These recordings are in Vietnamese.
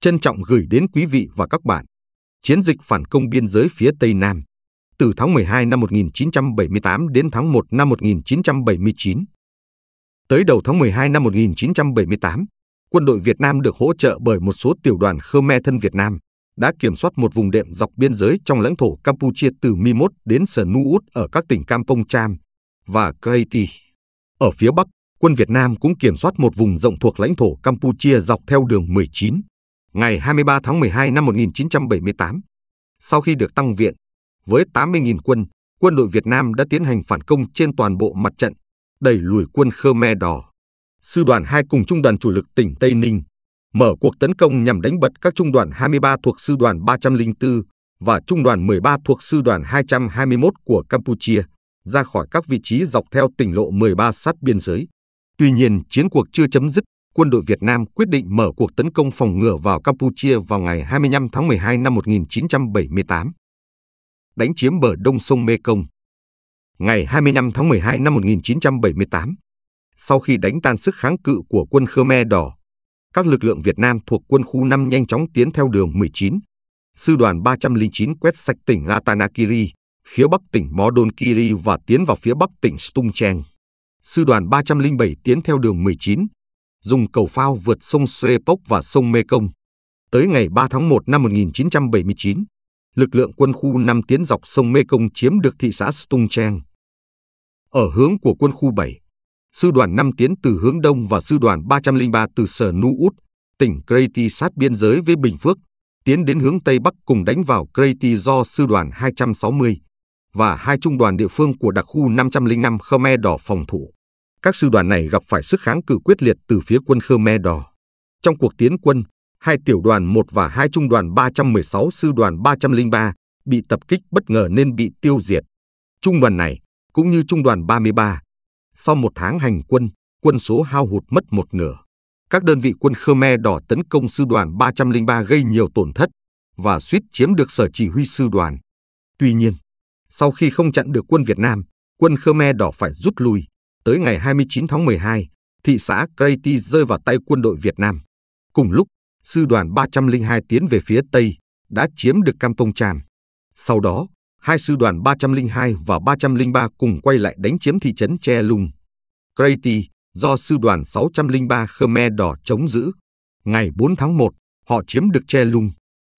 trân trọng gửi đến quý vị và các bạn. Chiến dịch phản công biên giới phía Tây Nam từ tháng 12 năm 1978 đến tháng 1 năm 1979. Tới đầu tháng 12 năm 1978, quân đội Việt Nam được hỗ trợ bởi một số tiểu đoàn Khmer thân Việt Nam đã kiểm soát một vùng đệm dọc biên giới trong lãnh thổ Campuchia từ Mi Mốt đến Sờ Nu Út ở các tỉnh Kampong Cham và Kaiti. Ở phía Bắc, quân Việt Nam cũng kiểm soát một vùng rộng thuộc lãnh thổ Campuchia dọc theo đường 19 ngày 23 tháng 12 năm 1978, sau khi được tăng viện, với 80.000 quân, quân đội Việt Nam đã tiến hành phản công trên toàn bộ mặt trận, đẩy lùi quân Khmer Đỏ. Sư đoàn 2 cùng trung đoàn chủ lực tỉnh Tây Ninh mở cuộc tấn công nhằm đánh bật các trung đoàn 23 thuộc sư đoàn 304 và trung đoàn 13 thuộc sư đoàn 221 của Campuchia ra khỏi các vị trí dọc theo tỉnh lộ 13 sát biên giới. Tuy nhiên, chiến cuộc chưa chấm dứt quân đội Việt Nam quyết định mở cuộc tấn công phòng ngừa vào Campuchia vào ngày 25 tháng 12 năm 1978. Đánh chiếm bờ đông sông Mê Công. Ngày 25 tháng 12 năm 1978, sau khi đánh tan sức kháng cự của quân Khmer Đỏ, các lực lượng Việt Nam thuộc quân khu 5 nhanh chóng tiến theo đường 19, sư đoàn 309 quét sạch tỉnh Latanakiri, phía bắc tỉnh Modonkiri và tiến vào phía bắc tỉnh Stung Cheng. Sư đoàn 307 tiến theo đường 19, dùng cầu phao vượt sông Srepok và sông Mekong. Tới ngày 3 tháng 1 năm 1979, lực lượng quân khu 5 tiến dọc sông Mekong chiếm được thị xã Stung Treng. Ở hướng của quân khu 7, sư đoàn 5 tiến từ hướng đông và sư đoàn 303 từ Sở Nu Út, tỉnh Kreti sát biên giới với Bình Phước, tiến đến hướng Tây Bắc cùng đánh vào Kreti do sư đoàn 260 và hai trung đoàn địa phương của đặc khu 505 Khmer Đỏ phòng thủ các sư đoàn này gặp phải sức kháng cự quyết liệt từ phía quân Khmer Đỏ. Trong cuộc tiến quân, hai tiểu đoàn 1 và hai trung đoàn 316 sư đoàn 303 bị tập kích bất ngờ nên bị tiêu diệt. Trung đoàn này, cũng như trung đoàn 33, sau một tháng hành quân, quân số hao hụt mất một nửa. Các đơn vị quân Khmer Đỏ tấn công sư đoàn 303 gây nhiều tổn thất và suýt chiếm được sở chỉ huy sư đoàn. Tuy nhiên, sau khi không chặn được quân Việt Nam, quân Khmer Đỏ phải rút lui. Tới ngày 29 tháng 12, thị xã Kreti rơi vào tay quân đội Việt Nam. Cùng lúc, sư đoàn 302 tiến về phía Tây, đã chiếm được Kampong Cham. Sau đó, hai sư đoàn 302 và 303 cùng quay lại đánh chiếm thị trấn Che Lung. Kreti do sư đoàn 603 Khmer Đỏ chống giữ. Ngày 4 tháng 1, họ chiếm được Che Lung.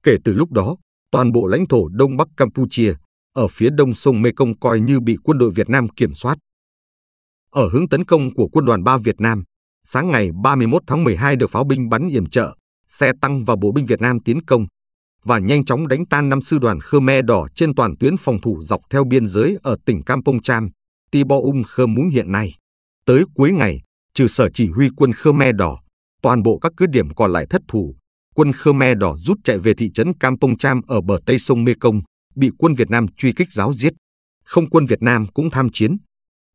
Kể từ lúc đó, toàn bộ lãnh thổ Đông Bắc Campuchia ở phía đông sông Mekong coi như bị quân đội Việt Nam kiểm soát ở hướng tấn công của quân đoàn 3 Việt Nam, sáng ngày 31 tháng 12 được pháo binh bắn yểm trợ, xe tăng và bộ binh Việt Nam tiến công và nhanh chóng đánh tan năm sư đoàn Khmer Đỏ trên toàn tuyến phòng thủ dọc theo biên giới ở tỉnh Kampong Cham, Tiboung Khmer Mún hiện nay. Tới cuối ngày, trừ sở chỉ huy quân Khmer Đỏ, toàn bộ các cứ điểm còn lại thất thủ. Quân Khmer Đỏ rút chạy về thị trấn Kampong Cham ở bờ tây sông Mekong, bị quân Việt Nam truy kích giáo giết. Không quân Việt Nam cũng tham chiến,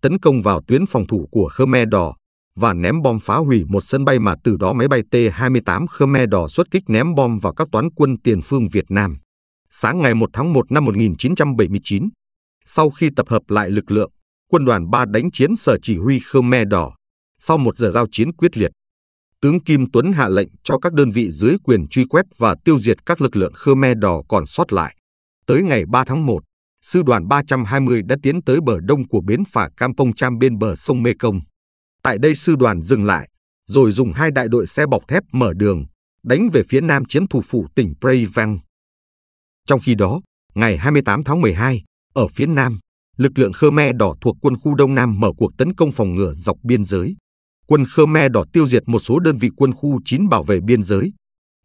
tấn công vào tuyến phòng thủ của Khmer Đỏ và ném bom phá hủy một sân bay mà từ đó máy bay T-28 Khmer Đỏ xuất kích ném bom vào các toán quân tiền phương Việt Nam. Sáng ngày 1 tháng 1 năm 1979, sau khi tập hợp lại lực lượng, quân đoàn 3 đánh chiến sở chỉ huy Khmer Đỏ. Sau một giờ giao chiến quyết liệt, tướng Kim Tuấn hạ lệnh cho các đơn vị dưới quyền truy quét và tiêu diệt các lực lượng Khmer Đỏ còn sót lại. Tới ngày 3 tháng 1, sư đoàn 320 đã tiến tới bờ đông của bến phà Campong Cham bên bờ sông Mekong. Tại đây sư đoàn dừng lại, rồi dùng hai đại đội xe bọc thép mở đường, đánh về phía nam chiếm thủ phủ tỉnh Prey Vang. Trong khi đó, ngày 28 tháng 12, ở phía nam, lực lượng Khmer đỏ thuộc quân khu Đông Nam mở cuộc tấn công phòng ngừa dọc biên giới. Quân Khmer đỏ tiêu diệt một số đơn vị quân khu 9 bảo vệ biên giới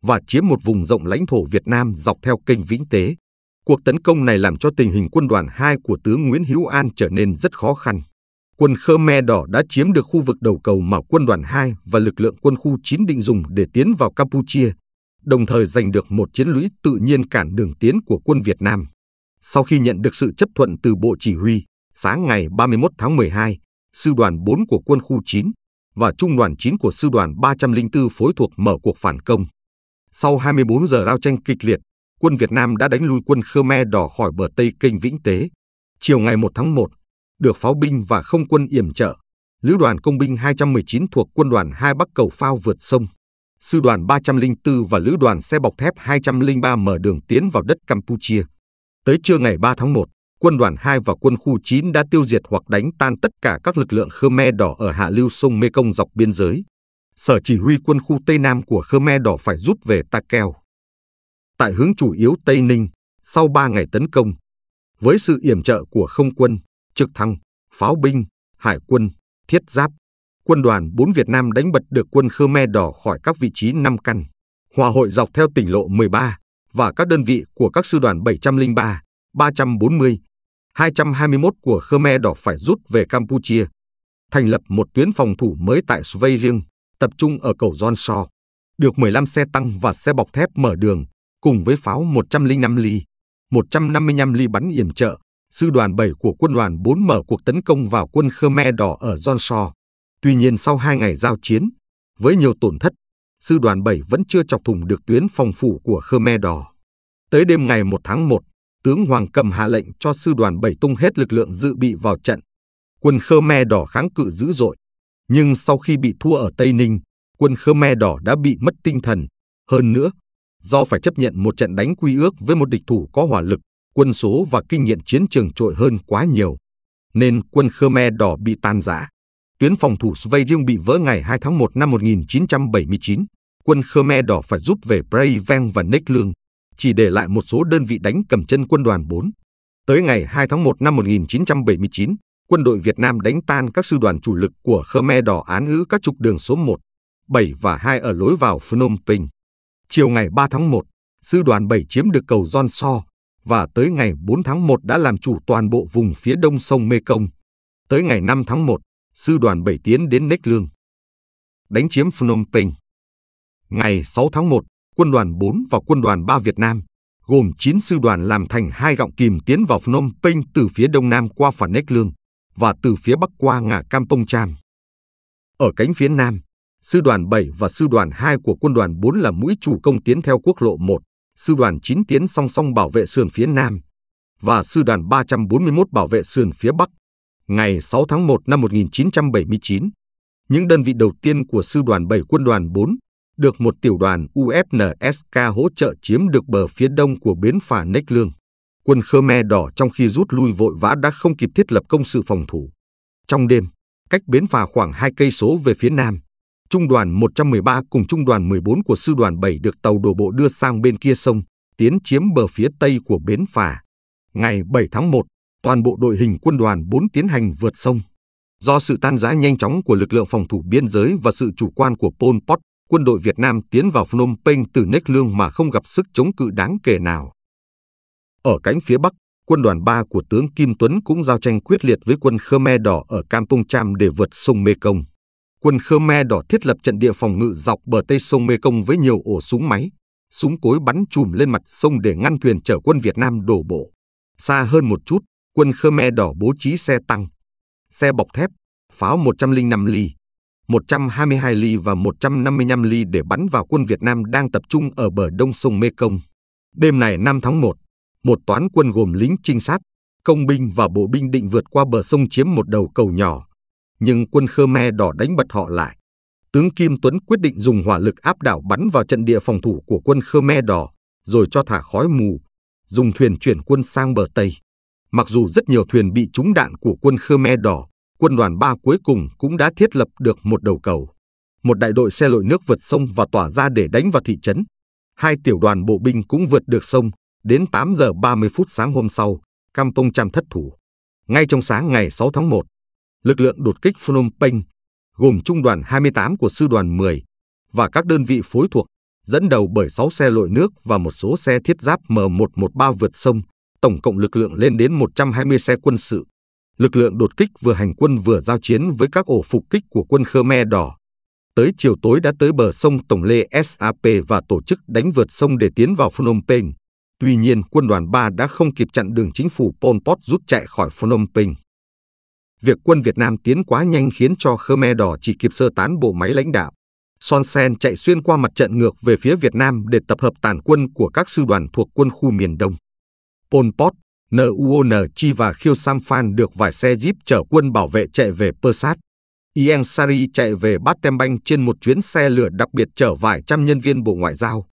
và chiếm một vùng rộng lãnh thổ Việt Nam dọc theo kênh Vĩnh Tế. Cuộc tấn công này làm cho tình hình quân đoàn 2 của tướng Nguyễn Hữu An trở nên rất khó khăn. Quân Khmer Đỏ đã chiếm được khu vực đầu cầu mà quân đoàn 2 và lực lượng quân khu 9 định dùng để tiến vào Campuchia, đồng thời giành được một chiến lũy tự nhiên cản đường tiến của quân Việt Nam. Sau khi nhận được sự chấp thuận từ Bộ Chỉ huy, sáng ngày 31 tháng 12, Sư đoàn 4 của quân khu 9 và Trung đoàn 9 của Sư đoàn 304 phối thuộc mở cuộc phản công. Sau 24 giờ giao tranh kịch liệt, quân Việt Nam đã đánh lui quân Khmer Đỏ khỏi bờ Tây kinh Vĩnh Tế. Chiều ngày 1 tháng 1, được pháo binh và không quân yểm trợ, Lữ đoàn Công binh 219 thuộc quân đoàn 2 Bắc Cầu Phao vượt sông, Sư đoàn 304 và Lữ đoàn xe bọc thép 203 mở đường tiến vào đất Campuchia. Tới trưa ngày 3 tháng 1, quân đoàn 2 và quân khu 9 đã tiêu diệt hoặc đánh tan tất cả các lực lượng Khmer Đỏ ở hạ lưu sông Mekong dọc biên giới. Sở chỉ huy quân khu Tây Nam của Khmer Đỏ phải rút về Takeo tại hướng chủ yếu Tây Ninh sau 3 ngày tấn công. Với sự yểm trợ của không quân, trực thăng, pháo binh, hải quân, thiết giáp, quân đoàn 4 Việt Nam đánh bật được quân Khmer Đỏ khỏi các vị trí 5 căn, hòa hội dọc theo tỉnh lộ 13 và các đơn vị của các sư đoàn 703, 340, 221 của Khmer Đỏ phải rút về Campuchia, thành lập một tuyến phòng thủ mới tại Svei riêng, tập trung ở cầu John Shaw, được 15 xe tăng và xe bọc thép mở đường, cùng với pháo 105 ly, 155 ly bắn yểm trợ, sư đoàn 7 của quân đoàn 4 mở cuộc tấn công vào quân Khmer Đỏ ở Jonsor. Tuy nhiên sau 2 ngày giao chiến, với nhiều tổn thất, sư đoàn 7 vẫn chưa chọc thủng được tuyến phòng thủ của Khmer Đỏ. Tới đêm ngày 1 tháng 1, tướng Hoàng Cầm hạ lệnh cho sư đoàn 7 tung hết lực lượng dự bị vào trận. Quân Khmer Đỏ kháng cự dữ dội, nhưng sau khi bị thua ở Tây Ninh, quân Khmer Đỏ đã bị mất tinh thần. Hơn nữa, do phải chấp nhận một trận đánh quy ước với một địch thủ có hỏa lực, quân số và kinh nghiệm chiến trường trội hơn quá nhiều, nên quân Khmer Đỏ bị tan rã. Tuyến phòng thủ Svay riêng bị vỡ ngày 2 tháng 1 năm 1979. Quân Khmer Đỏ phải rút về Prey Veng và Nếch Lương, chỉ để lại một số đơn vị đánh cầm chân quân đoàn 4. Tới ngày 2 tháng 1 năm 1979, quân đội Việt Nam đánh tan các sư đoàn chủ lực của Khmer Đỏ án ngữ các trục đường số 1, 7 và 2 ở lối vào Phnom Penh. Chiều ngày 3 tháng 1, sư đoàn 7 chiếm được cầu Giòn So và tới ngày 4 tháng 1 đã làm chủ toàn bộ vùng phía đông sông Mê Công. Tới ngày 5 tháng 1, sư đoàn 7 tiến đến Nếch Lương. Đánh chiếm Phnom Penh. Ngày 6 tháng 1, quân đoàn 4 và quân đoàn 3 Việt Nam, gồm 9 sư đoàn làm thành hai gọng kìm tiến vào Phnom Penh từ phía đông nam qua Phản Nếch Lương và từ phía bắc qua ngã Campong Cham. Ở cánh phía nam, Sư đoàn 7 và sư đoàn 2 của quân đoàn 4 là mũi chủ công tiến theo quốc lộ 1, sư đoàn 9 tiến song song bảo vệ sườn phía Nam và sư đoàn 341 bảo vệ sườn phía Bắc. Ngày 6 tháng 1 năm 1979, những đơn vị đầu tiên của sư đoàn 7 quân đoàn 4 được một tiểu đoàn UFNSK hỗ trợ chiếm được bờ phía đông của bến phà Nách Lương. Quân Khmer Đỏ trong khi rút lui vội vã đã không kịp thiết lập công sự phòng thủ. Trong đêm, cách bến phà khoảng 2 cây số về phía nam, Trung đoàn 113 cùng trung đoàn 14 của sư đoàn 7 được tàu đổ bộ đưa sang bên kia sông, tiến chiếm bờ phía tây của bến phà. Ngày 7 tháng 1, toàn bộ đội hình quân đoàn 4 tiến hành vượt sông. Do sự tan rã nhanh chóng của lực lượng phòng thủ biên giới và sự chủ quan của Pol Pot, quân đội Việt Nam tiến vào Phnom Penh từ Nếch Lương mà không gặp sức chống cự đáng kể nào. Ở cánh phía Bắc, quân đoàn 3 của tướng Kim Tuấn cũng giao tranh quyết liệt với quân Khmer Đỏ ở Kampong Cham để vượt sông Mekong quân Khmer Đỏ thiết lập trận địa phòng ngự dọc bờ tây sông Mê Công với nhiều ổ súng máy, súng cối bắn chùm lên mặt sông để ngăn thuyền chở quân Việt Nam đổ bộ. Xa hơn một chút, quân Khmer Đỏ bố trí xe tăng, xe bọc thép, pháo 105 ly, 122 ly và 155 ly để bắn vào quân Việt Nam đang tập trung ở bờ đông sông Mê Công. Đêm này 5 tháng 1, một toán quân gồm lính trinh sát, công binh và bộ binh định vượt qua bờ sông chiếm một đầu cầu nhỏ nhưng quân Khmer đỏ đánh bật họ lại. Tướng Kim Tuấn quyết định dùng hỏa lực áp đảo bắn vào trận địa phòng thủ của quân Khmer đỏ, rồi cho thả khói mù, dùng thuyền chuyển quân sang bờ Tây. Mặc dù rất nhiều thuyền bị trúng đạn của quân Khmer đỏ, quân đoàn 3 cuối cùng cũng đã thiết lập được một đầu cầu. Một đại đội xe lội nước vượt sông và tỏa ra để đánh vào thị trấn. Hai tiểu đoàn bộ binh cũng vượt được sông, đến 8 giờ 30 phút sáng hôm sau, Campong Cham thất thủ. Ngay trong sáng ngày 6 tháng 1, lực lượng đột kích Phnom Penh gồm trung đoàn 28 của sư đoàn 10 và các đơn vị phối thuộc, dẫn đầu bởi 6 xe lội nước và một số xe thiết giáp M113 vượt sông, tổng cộng lực lượng lên đến 120 xe quân sự. Lực lượng đột kích vừa hành quân vừa giao chiến với các ổ phục kích của quân Khmer Đỏ. Tới chiều tối đã tới bờ sông Tổng Lê SAP và tổ chức đánh vượt sông để tiến vào Phnom Penh. Tuy nhiên, quân đoàn 3 đã không kịp chặn đường chính phủ Pol Pot rút chạy khỏi Phnom Penh việc quân Việt Nam tiến quá nhanh khiến cho Khmer Đỏ chỉ kịp sơ tán bộ máy lãnh đạo. Son Sen chạy xuyên qua mặt trận ngược về phía Việt Nam để tập hợp tàn quân của các sư đoàn thuộc quân khu miền Đông. Pol Pot, Nuon Chi và Khieu Samphan được vài xe jeep chở quân bảo vệ chạy về Persat. Ieng Sari chạy về Battambang trên một chuyến xe lửa đặc biệt chở vài trăm nhân viên Bộ Ngoại giao.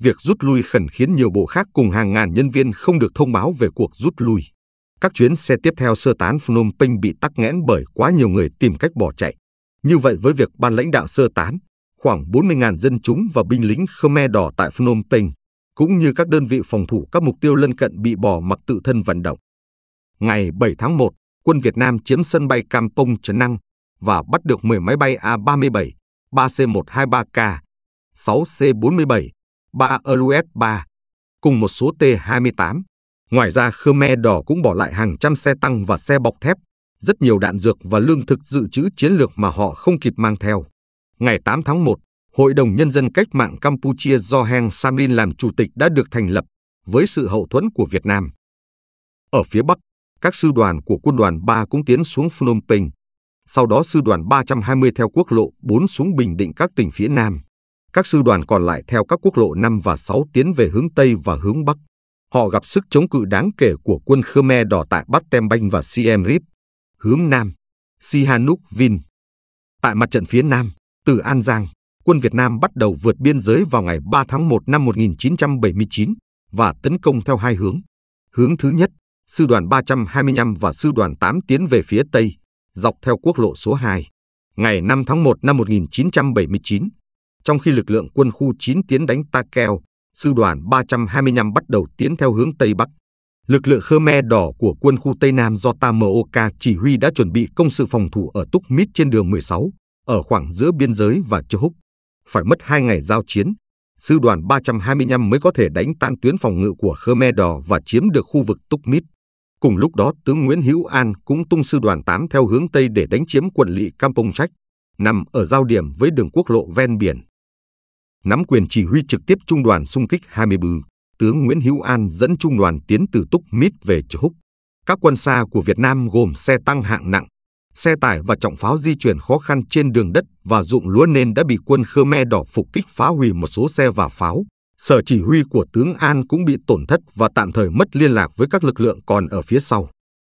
Việc rút lui khẩn khiến nhiều bộ khác cùng hàng ngàn nhân viên không được thông báo về cuộc rút lui. Các chuyến xe tiếp theo sơ tán Phnom Penh bị tắc nghẽn bởi quá nhiều người tìm cách bỏ chạy. Như vậy với việc ban lãnh đạo sơ tán, khoảng 40.000 dân chúng và binh lính Khmer Đỏ tại Phnom Penh, cũng như các đơn vị phòng thủ các mục tiêu lân cận bị bỏ mặc tự thân vận động. Ngày 7 tháng 1, quân Việt Nam chiếm sân bay Kampong Trần Năng và bắt được 10 máy bay A-37, 3C-123K, 6C-47, 3 Alouette 3 cùng một số T-28 Ngoài ra Khmer Đỏ cũng bỏ lại hàng trăm xe tăng và xe bọc thép, rất nhiều đạn dược và lương thực dự trữ chiến lược mà họ không kịp mang theo. Ngày 8 tháng 1, Hội đồng Nhân dân Cách mạng Campuchia do Heng Samrin làm chủ tịch đã được thành lập với sự hậu thuẫn của Việt Nam. Ở phía Bắc, các sư đoàn của quân đoàn 3 cũng tiến xuống Phnom Penh. Sau đó sư đoàn 320 theo quốc lộ 4 xuống Bình Định các tỉnh phía Nam. Các sư đoàn còn lại theo các quốc lộ 5 và 6 tiến về hướng Tây và hướng Bắc họ gặp sức chống cự đáng kể của quân Khmer Đỏ tại Bát-tem-banh và Siem Reap, hướng Nam, Sihanouk Vin. Tại mặt trận phía Nam, từ An Giang, quân Việt Nam bắt đầu vượt biên giới vào ngày 3 tháng 1 năm 1979 và tấn công theo hai hướng. Hướng thứ nhất, sư đoàn 325 và sư đoàn 8 tiến về phía Tây, dọc theo quốc lộ số 2. Ngày 5 tháng 1 năm 1979, trong khi lực lượng quân khu 9 tiến đánh Ta Keo, sư đoàn 325 bắt đầu tiến theo hướng Tây Bắc. Lực lượng Khmer Đỏ của quân khu Tây Nam do Tamaoka chỉ huy đã chuẩn bị công sự phòng thủ ở Túc Mít trên đường 16, ở khoảng giữa biên giới và châu Húc. Phải mất hai ngày giao chiến, sư đoàn 325 mới có thể đánh tan tuyến phòng ngự của Khmer Đỏ và chiếm được khu vực Túc Mít. Cùng lúc đó, tướng Nguyễn Hữu An cũng tung sư đoàn 8 theo hướng Tây để đánh chiếm quận lỵ Campong Trách, nằm ở giao điểm với đường quốc lộ ven biển nắm quyền chỉ huy trực tiếp trung đoàn xung kích 20 bư, tướng Nguyễn Hữu An dẫn trung đoàn tiến từ Túc Mít về Chợ Húc. Các quân xa của Việt Nam gồm xe tăng hạng nặng, xe tải và trọng pháo di chuyển khó khăn trên đường đất và ruộng lúa nên đã bị quân Khmer đỏ phục kích phá hủy một số xe và pháo. Sở chỉ huy của tướng An cũng bị tổn thất và tạm thời mất liên lạc với các lực lượng còn ở phía sau.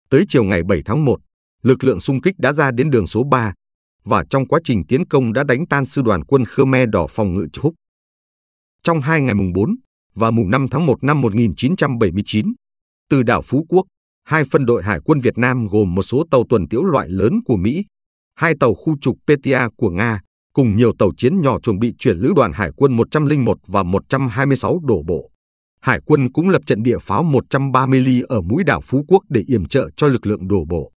Tới chiều ngày 7 tháng 1, lực lượng xung kích đã ra đến đường số 3, và trong quá trình tiến công đã đánh tan sư đoàn quân Khmer Đỏ phòng ngự húc. Trong hai ngày mùng 4 và mùng 5 tháng 1 năm 1979, từ đảo Phú Quốc, hai phân đội Hải quân Việt Nam gồm một số tàu tuần tiễu loại lớn của Mỹ, hai tàu khu trục PTA của Nga, cùng nhiều tàu chiến nhỏ chuẩn bị chuyển lữ đoàn Hải quân 101 và 126 đổ bộ. Hải quân cũng lập trận địa pháo 130 ly ở mũi đảo Phú Quốc để yểm trợ cho lực lượng đổ bộ.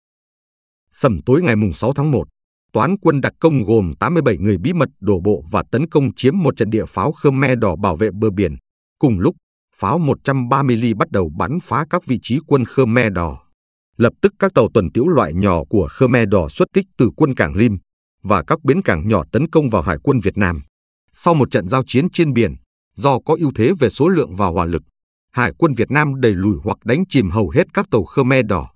Sầm tối ngày mùng 6 tháng 1, toán quân đặc công gồm 87 người bí mật đổ bộ và tấn công chiếm một trận địa pháo Khmer đỏ bảo vệ bờ biển. Cùng lúc, pháo 130 ly bắt đầu bắn phá các vị trí quân Khmer đỏ. Lập tức các tàu tuần tiễu loại nhỏ của Khmer đỏ xuất kích từ quân cảng Lim và các bến cảng nhỏ tấn công vào hải quân Việt Nam. Sau một trận giao chiến trên biển, do có ưu thế về số lượng và hỏa lực, hải quân Việt Nam đẩy lùi hoặc đánh chìm hầu hết các tàu Khmer đỏ.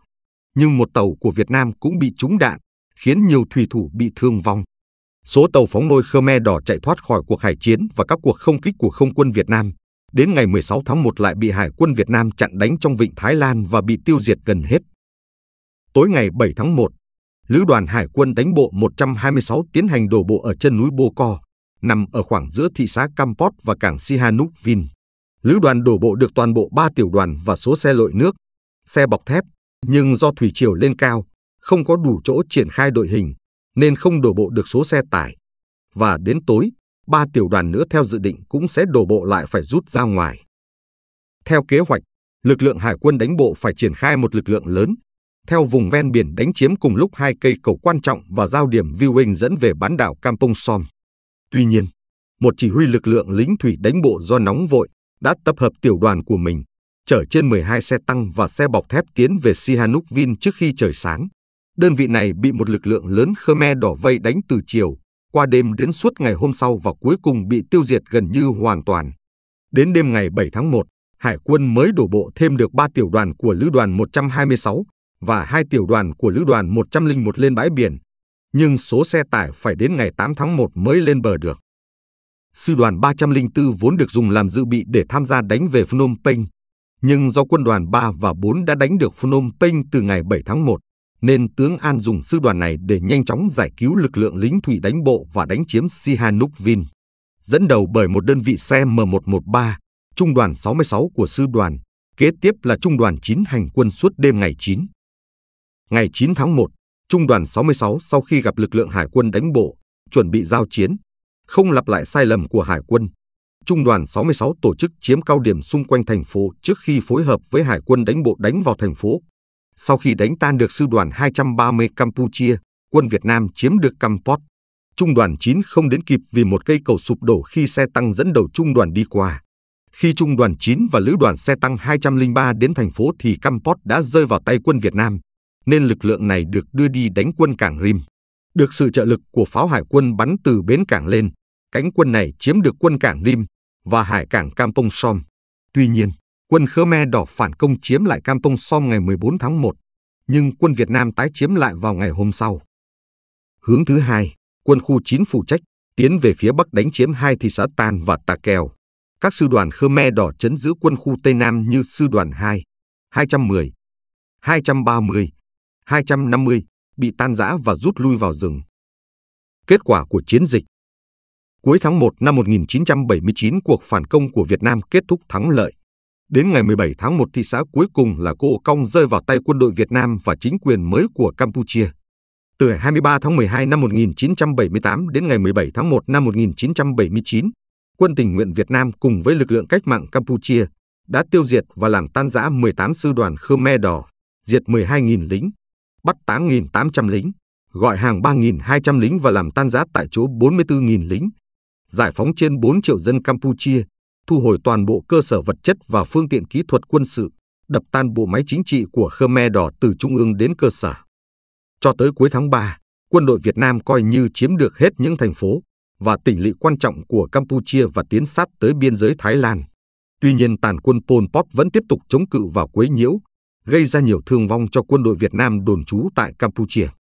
Nhưng một tàu của Việt Nam cũng bị trúng đạn khiến nhiều thủy thủ bị thương vong. Số tàu phóng lôi Khmer Đỏ chạy thoát khỏi cuộc hải chiến và các cuộc không kích của không quân Việt Nam. Đến ngày 16 tháng 1 lại bị Hải quân Việt Nam chặn đánh trong vịnh Thái Lan và bị tiêu diệt gần hết. Tối ngày 7 tháng 1, Lữ đoàn Hải quân đánh bộ 126 tiến hành đổ bộ ở chân núi Bô Co, nằm ở khoảng giữa thị xã Campot và cảng Sihanoukville. Lữ đoàn đổ bộ được toàn bộ 3 tiểu đoàn và số xe lội nước, xe bọc thép, nhưng do thủy triều lên cao, không có đủ chỗ triển khai đội hình nên không đổ bộ được số xe tải. Và đến tối, ba tiểu đoàn nữa theo dự định cũng sẽ đổ bộ lại phải rút ra ngoài. Theo kế hoạch, lực lượng hải quân đánh bộ phải triển khai một lực lượng lớn, theo vùng ven biển đánh chiếm cùng lúc hai cây cầu quan trọng và giao điểm viewing dẫn về bán đảo Kampong Som. Tuy nhiên, một chỉ huy lực lượng lính thủy đánh bộ do nóng vội đã tập hợp tiểu đoàn của mình, chở trên 12 xe tăng và xe bọc thép tiến về Sihanoukville trước khi trời sáng đơn vị này bị một lực lượng lớn Khmer đỏ vây đánh từ chiều, qua đêm đến suốt ngày hôm sau và cuối cùng bị tiêu diệt gần như hoàn toàn. Đến đêm ngày 7 tháng 1, Hải quân mới đổ bộ thêm được 3 tiểu đoàn của Lữ đoàn 126 và 2 tiểu đoàn của Lữ đoàn 101 lên bãi biển, nhưng số xe tải phải đến ngày 8 tháng 1 mới lên bờ được. Sư đoàn 304 vốn được dùng làm dự bị để tham gia đánh về Phnom Penh, nhưng do quân đoàn 3 và 4 đã đánh được Phnom Penh từ ngày 7 tháng 1, nên tướng An dùng sư đoàn này để nhanh chóng giải cứu lực lượng lính thủy đánh bộ và đánh chiếm Sihanoukville. Dẫn đầu bởi một đơn vị xe M113, trung đoàn 66 của sư đoàn, kế tiếp là trung đoàn 9 hành quân suốt đêm ngày 9. Ngày 9 tháng 1, trung đoàn 66 sau khi gặp lực lượng hải quân đánh bộ, chuẩn bị giao chiến, không lặp lại sai lầm của hải quân. Trung đoàn 66 tổ chức chiếm cao điểm xung quanh thành phố trước khi phối hợp với hải quân đánh bộ đánh vào thành phố sau khi đánh tan được sư đoàn 230 Campuchia, quân Việt Nam chiếm được Campot. Trung đoàn 9 không đến kịp vì một cây cầu sụp đổ khi xe tăng dẫn đầu trung đoàn đi qua. Khi trung đoàn 9 và lữ đoàn xe tăng 203 đến thành phố thì Campot đã rơi vào tay quân Việt Nam, nên lực lượng này được đưa đi đánh quân cảng Rim. Được sự trợ lực của pháo hải quân bắn từ bến cảng lên, cánh quân này chiếm được quân cảng Rim và hải cảng Kampong Som. Tuy nhiên, quân Khmer Đỏ phản công chiếm lại Kampong Som ngày 14 tháng 1, nhưng quân Việt Nam tái chiếm lại vào ngày hôm sau. Hướng thứ hai, quân khu 9 phụ trách tiến về phía bắc đánh chiếm hai thị xã Tàn và Tà Kèo. Các sư đoàn Khmer Đỏ chấn giữ quân khu Tây Nam như sư đoàn 2, 210, 230, 250 bị tan rã và rút lui vào rừng. Kết quả của chiến dịch Cuối tháng 1 năm 1979, cuộc phản công của Việt Nam kết thúc thắng lợi. Đến ngày 17 tháng 1, thị xã cuối cùng là Cô Cong rơi vào tay quân đội Việt Nam và chính quyền mới của Campuchia. Từ 23 tháng 12 năm 1978 đến ngày 17 tháng 1 năm 1979, quân tình nguyện Việt Nam cùng với lực lượng cách mạng Campuchia đã tiêu diệt và làm tan rã 18 sư đoàn Khmer Đỏ, diệt 12.000 lính, bắt 8.800 lính, gọi hàng 3.200 lính và làm tan rã tại chỗ 44.000 lính, giải phóng trên 4 triệu dân Campuchia, thu hồi toàn bộ cơ sở vật chất và phương tiện kỹ thuật quân sự, đập tan bộ máy chính trị của Khmer Đỏ từ trung ương đến cơ sở. Cho tới cuối tháng 3, quân đội Việt Nam coi như chiếm được hết những thành phố và tỉnh lỵ quan trọng của Campuchia và tiến sát tới biên giới Thái Lan. Tuy nhiên tàn quân Pol Pot vẫn tiếp tục chống cự và quấy nhiễu, gây ra nhiều thương vong cho quân đội Việt Nam đồn trú tại Campuchia.